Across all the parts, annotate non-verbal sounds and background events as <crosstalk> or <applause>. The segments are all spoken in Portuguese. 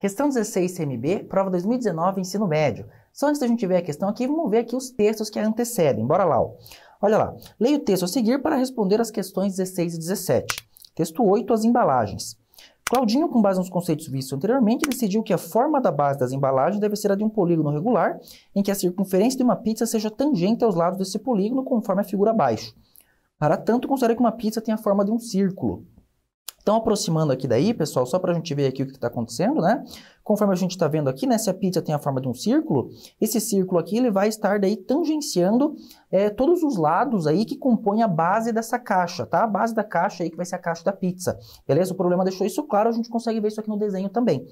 Questão 16 CMB, prova 2019, ensino médio. Só antes da gente ver a questão aqui, vamos ver aqui os textos que a antecedem. Bora lá. Ó. Olha lá. Leia o texto a seguir para responder as questões 16 e 17. Texto 8, as embalagens. Claudinho, com base nos conceitos vistos anteriormente, decidiu que a forma da base das embalagens deve ser a de um polígono regular, em que a circunferência de uma pizza seja tangente aos lados desse polígono, conforme a figura abaixo. Para tanto, considera que uma pizza tem a forma de um círculo. Então, aproximando aqui daí, pessoal, só para a gente ver aqui o que está acontecendo, né? Conforme a gente está vendo aqui, né? Se a pizza tem a forma de um círculo, esse círculo aqui ele vai estar daí tangenciando é, todos os lados aí que compõem a base dessa caixa, tá? A base da caixa aí que vai ser a caixa da pizza, beleza? O problema deixou isso claro, a gente consegue ver isso aqui no desenho também.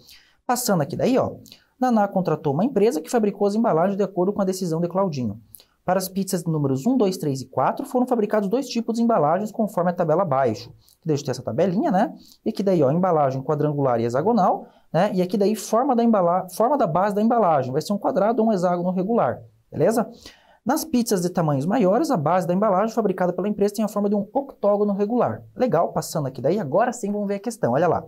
Passando aqui daí, ó, Naná contratou uma empresa que fabricou as embalagens de acordo com a decisão de Claudinho. Para as pizzas números 1, 2, 3 e 4, foram fabricados dois tipos de embalagens conforme a tabela abaixo. deixa eu ter essa tabelinha, né? E aqui daí, ó, embalagem quadrangular e hexagonal, né? E aqui daí, forma da, embala... forma da base da embalagem. Vai ser um quadrado ou um hexágono regular, beleza? Nas pizzas de tamanhos maiores, a base da embalagem fabricada pela empresa tem a forma de um octógono regular. Legal, passando aqui daí, agora sim vamos ver a questão, olha lá.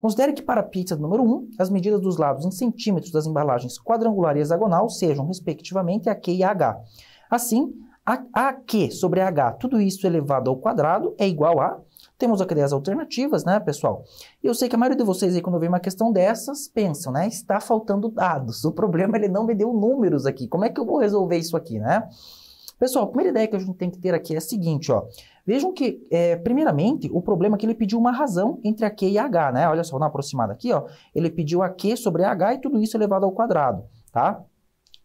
Considere que para a pizza número 1, as medidas dos lados em centímetros das embalagens quadrangular e hexagonal sejam, respectivamente, a Q e h. Assim, a Q sobre H, tudo isso elevado ao quadrado, é igual a... Temos aqui as alternativas, né, pessoal? E eu sei que a maioria de vocês aí, quando vê uma questão dessas, pensam, né? Está faltando dados. O problema é ele não me deu números aqui. Como é que eu vou resolver isso aqui, né? Pessoal, a primeira ideia que a gente tem que ter aqui é a seguinte, ó. Vejam que, é, primeiramente, o problema é que ele pediu uma razão entre a Q e a H, né? Olha só, na aproximada aqui, ó, ele pediu a Q sobre a H e tudo isso elevado é ao quadrado, tá?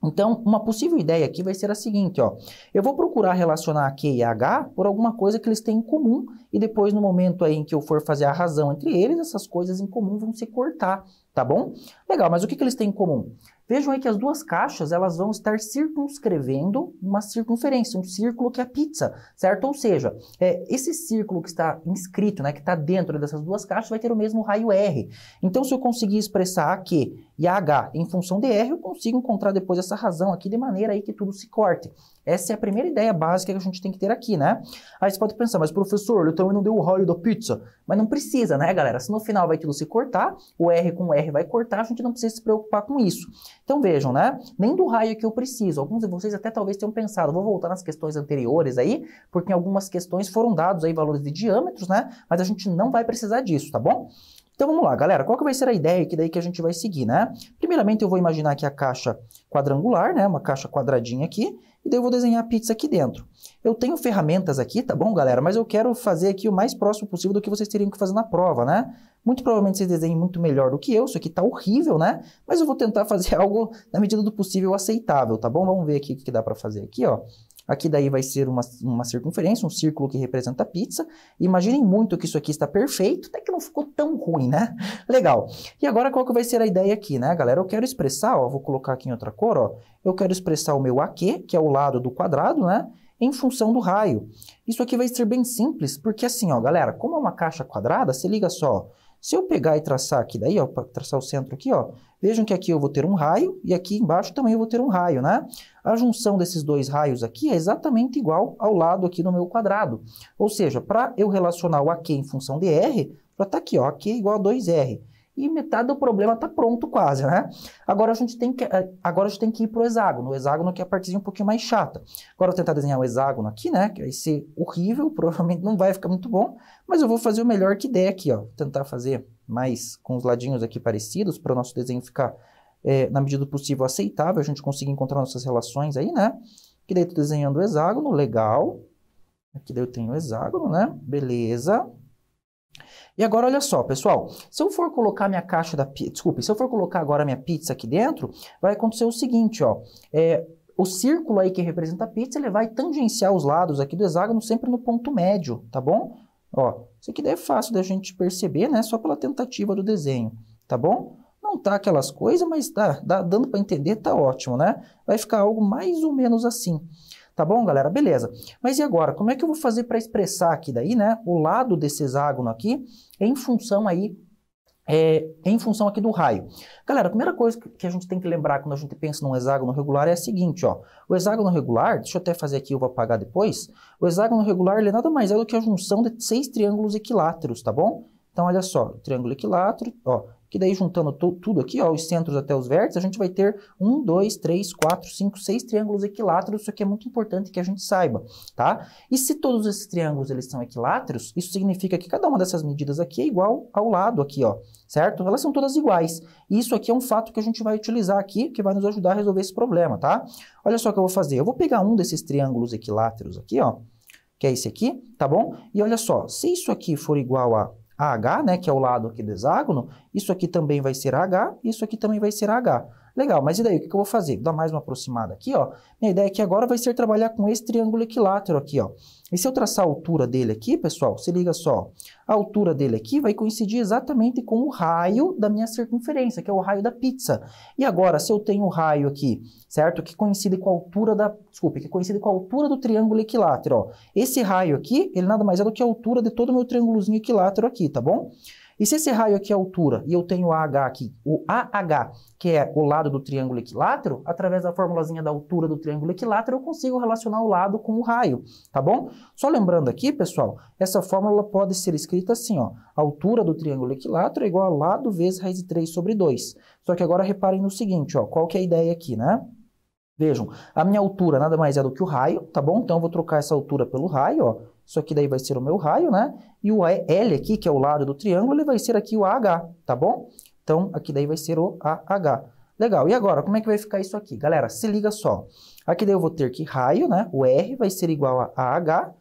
Então, uma possível ideia aqui vai ser a seguinte, ó. Eu vou procurar relacionar a Q e a H por alguma coisa que eles têm em comum e depois, no momento aí em que eu for fazer a razão entre eles, essas coisas em comum vão se cortar, tá bom? Legal, mas o que, que eles têm em comum? Vejam aí que as duas caixas elas vão estar circunscrevendo uma circunferência, um círculo que é a pizza, certo? Ou seja, é, esse círculo que está inscrito, né, que está dentro dessas duas caixas, vai ter o mesmo raio R. Então, se eu conseguir expressar que e a H em função de R, eu consigo encontrar depois essa razão aqui de maneira aí que tudo se corte. Essa é a primeira ideia básica que a gente tem que ter aqui, né? Aí você pode pensar, mas professor, eu também não dei o raio da pizza. Mas não precisa, né, galera? Se no final vai tudo se cortar, o R com o R vai cortar, a gente não precisa se preocupar com isso. Então vejam, né? Nem do raio que eu preciso. Alguns de vocês até talvez tenham pensado, vou voltar nas questões anteriores aí, porque em algumas questões foram dados aí valores de diâmetros, né? Mas a gente não vai precisar disso, tá bom? Então vamos lá, galera, qual que vai ser a ideia que daí que a gente vai seguir, né? Primeiramente eu vou imaginar aqui a caixa quadrangular, né, uma caixa quadradinha aqui, e daí eu vou desenhar a pizza aqui dentro. Eu tenho ferramentas aqui, tá bom, galera? Mas eu quero fazer aqui o mais próximo possível do que vocês teriam que fazer na prova, né? Muito provavelmente vocês desenhem muito melhor do que eu, isso aqui tá horrível, né? Mas eu vou tentar <laughs> fazer algo na medida do possível aceitável, tá bom? Vamos ver aqui o que dá para fazer aqui, ó. Aqui daí vai ser uma, uma circunferência, um círculo que representa a pizza. Imaginem muito que isso aqui está perfeito, até que não ficou tão ruim, né? Legal. E agora qual que vai ser a ideia aqui, né, galera? Eu quero expressar, ó, vou colocar aqui em outra cor, ó. Eu quero expressar o meu AQ, que é o lado do quadrado, né? em função do raio. Isso aqui vai ser bem simples, porque assim, ó, galera, como é uma caixa quadrada, se liga só, se eu pegar e traçar aqui daí, ó, para traçar o centro aqui, ó, vejam que aqui eu vou ter um raio e aqui embaixo também eu vou ter um raio, né? A junção desses dois raios aqui é exatamente igual ao lado aqui do meu quadrado. Ou seja, para eu relacionar o AQ em função de R, já está aqui, ó, AQ é igual a 2R e metade do problema está pronto quase, né? Agora a gente tem que, agora a gente tem que ir para o hexágono, o hexágono que é a partezinha um pouquinho mais chata. Agora eu tentar desenhar o hexágono aqui, né? Que vai ser horrível, <laughs> provavelmente não vai ficar muito bom, mas eu vou fazer o melhor que der aqui, ó. Tentar fazer mais com os ladinhos aqui parecidos para o nosso desenho ficar, é, na medida do possível, aceitável, a gente conseguir encontrar nossas relações aí, né? Que daí estou desenhando o hexágono, legal. Aqui daí eu tenho o hexágono, né? Beleza. E agora olha só, pessoal, se eu for colocar minha caixa da pizza, desculpe, se eu for colocar agora minha pizza aqui dentro, vai acontecer o seguinte, ó, é, o círculo aí que representa a pizza, ele vai tangenciar os lados aqui do hexágono sempre no ponto médio, tá bom? Ó, isso aqui daí é fácil da gente perceber, né, só pela tentativa do desenho, tá bom? Não tá aquelas coisas, mas tá, dá, dando para entender, tá ótimo, né? Vai ficar algo mais ou menos assim. Tá bom, galera? Beleza. Mas e agora? Como é que eu vou fazer para expressar aqui daí, né? O lado desse hexágono aqui em função aí é, em função aqui do raio. Galera, a primeira coisa que a gente tem que lembrar quando a gente pensa num hexágono regular é a seguinte, ó. O hexágono regular, deixa eu até fazer aqui, eu vou apagar depois. O hexágono regular, ele é nada mais é do que a junção de seis triângulos equiláteros, tá bom? Então, olha só, triângulo equilátero, ó, que daí juntando tudo aqui, ó, os centros até os vértices, a gente vai ter um, dois, três, quatro, cinco, seis triângulos equiláteros, isso aqui é muito importante que a gente saiba, tá? E se todos esses triângulos eles são equiláteros, isso significa que cada uma dessas medidas aqui é igual ao lado aqui, ó, certo? Elas são todas iguais. E isso aqui é um fato que a gente vai utilizar aqui, que vai nos ajudar a resolver esse problema, tá? Olha só o que eu vou fazer, eu vou pegar um desses triângulos equiláteros aqui, ó, que é esse aqui, tá bom? E olha só, se isso aqui for igual a h, né, que é o lado aqui do hexágono, isso aqui também vai ser H, isso aqui também vai ser H. Legal, mas e daí? O que, eu vou fazer? Vou dar mais uma aproximada aqui, ó. Minha ideia aqui agora vai ser trabalhar com esse triângulo equilátero aqui, ó. E se eu traçar a altura dele aqui, pessoal, se liga só. A altura dele aqui vai coincidir exatamente com o raio da minha circunferência, que é o raio da pizza. E agora, se eu tenho o raio aqui, certo? Que coincide com a altura da... Desculpe, que coincide com a altura do triângulo equilátero, ó. Esse raio aqui, ele nada mais é do que a altura de todo o meu triângulozinho equilátero aqui, tá bom? E se esse raio aqui é altura e eu tenho AH aqui, o AH, que é o lado do triângulo equilátero, através da formulazinha da altura do triângulo equilátero, eu consigo relacionar o lado com o raio, tá bom? Só lembrando aqui, pessoal, essa fórmula pode ser escrita assim, ó. Altura do triângulo equilátero é igual a lado vezes raiz de 3 sobre 2. Só que agora reparem no seguinte, ó. Qual que é a ideia aqui, né? Vejam, a minha altura nada mais é do que o raio, tá bom? Então eu vou trocar essa altura pelo raio, ó. Isso aqui daí vai ser o meu raio, né? E o L aqui, que é o lado do triângulo, ele vai ser aqui o AH, tá bom? Então, aqui daí vai ser o AH. Legal, e agora, como é que vai ficar isso aqui? Galera, se liga só. Aqui daí eu vou ter que raio, né? O R vai ser igual a AH,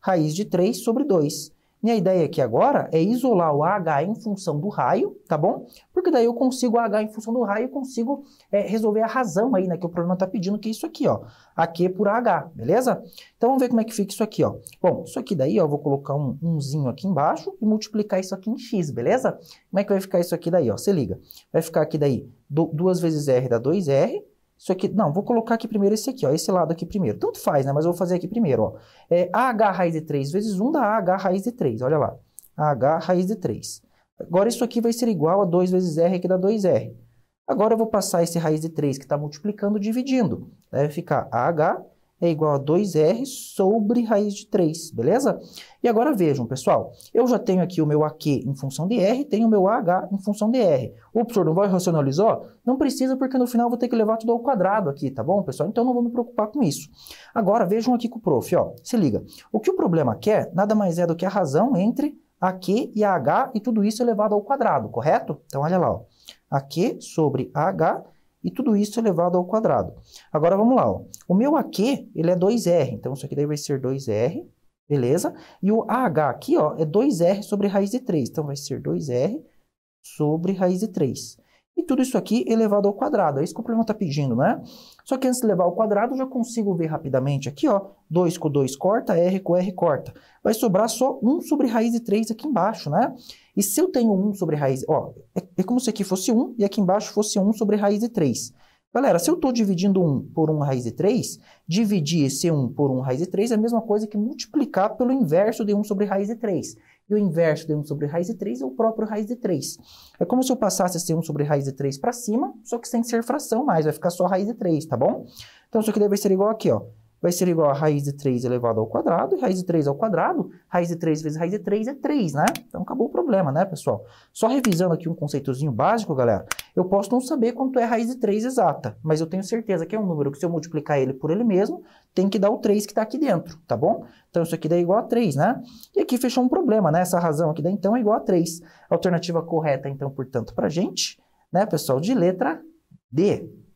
raiz de 3 sobre 2. Minha ideia aqui agora é isolar o AH em função do raio, tá bom? Porque daí eu consigo AH em função do raio e consigo é, resolver a razão aí, né? Que o problema está pedindo, que é isso aqui, ó. AQ é por AH, beleza? Então vamos ver como é que fica isso aqui, ó. Bom, isso aqui daí, ó, eu vou colocar um umzinho aqui embaixo e multiplicar isso aqui em x, beleza? Como é que vai ficar isso aqui daí, ó? Se liga. Vai ficar aqui daí 2 vezes r dá 2r isso aqui, não, vou colocar aqui primeiro esse aqui, ó, esse lado aqui primeiro. Tanto faz, né? Mas eu vou fazer aqui primeiro, ó. É AH raiz de 3 vezes 1 dá AH raiz de 3, olha lá. AH raiz de 3. Agora isso aqui vai ser igual a 2 vezes R, que dá 2R. Agora eu vou passar esse raiz de 3 que está multiplicando, dividindo. Deve ficar AH é igual a 2r sobre raiz de 3, beleza? E agora vejam, pessoal, eu já tenho aqui o meu AQ em função de r, tenho o meu AH em função de r. O professor não vai racionalizar? Não precisa, porque no final vou ter que levar tudo ao quadrado aqui, tá bom, pessoal? Então não vou me preocupar com isso. Agora vejam aqui com o prof, ó, se liga. O que o problema quer nada mais é do que a razão entre AQ e AH e tudo isso elevado é ao quadrado, correto? Então olha lá, ó, AQ sobre AH e tudo isso elevado é ao quadrado. Agora vamos lá, ó. o meu aqui ele é 2r, então isso aqui daí vai ser 2r, beleza? E o AH aqui ó, é 2r sobre raiz de 3, então vai ser 2r sobre raiz de 3. E tudo isso aqui elevado é ao quadrado, é isso que o problema está pedindo, né? Só que antes de levar ao quadrado, eu já consigo ver rapidamente aqui, ó, 2 com 2 corta, R com R corta. Vai sobrar só 1 sobre raiz de 3 aqui embaixo, né? E se eu tenho 1 sobre raiz... Ó, é, é como se aqui fosse 1 e aqui embaixo fosse 1 sobre raiz de 3. Galera, se eu estou dividindo 1 por 1 raiz de 3, dividir esse 1 por 1 raiz de 3 é a mesma coisa que multiplicar pelo inverso de 1 sobre raiz de 3. E o inverso de 1 sobre raiz de 3 é o próprio raiz de 3. É como se eu passasse esse 1 sobre raiz de 3 para cima, só que sem ser fração mais, vai ficar só raiz de 3, tá bom? Então isso aqui deve ser igual aqui, ó vai ser igual a raiz de 3 elevado ao quadrado, e raiz de 3 ao quadrado, raiz de 3 vezes raiz de 3 é 3, né? Então acabou o problema, né, pessoal? Só revisando aqui um conceitozinho básico, galera, eu posso não saber quanto é raiz de 3 exata, mas eu tenho certeza que é um número que se eu multiplicar ele por ele mesmo, tem que dar o 3 que está aqui dentro, tá bom? Então isso aqui dá é igual a 3, né? E aqui fechou um problema, né? Essa razão aqui dá então é igual a 3. Alternativa correta, então, portanto, para gente, né, pessoal, de letra D.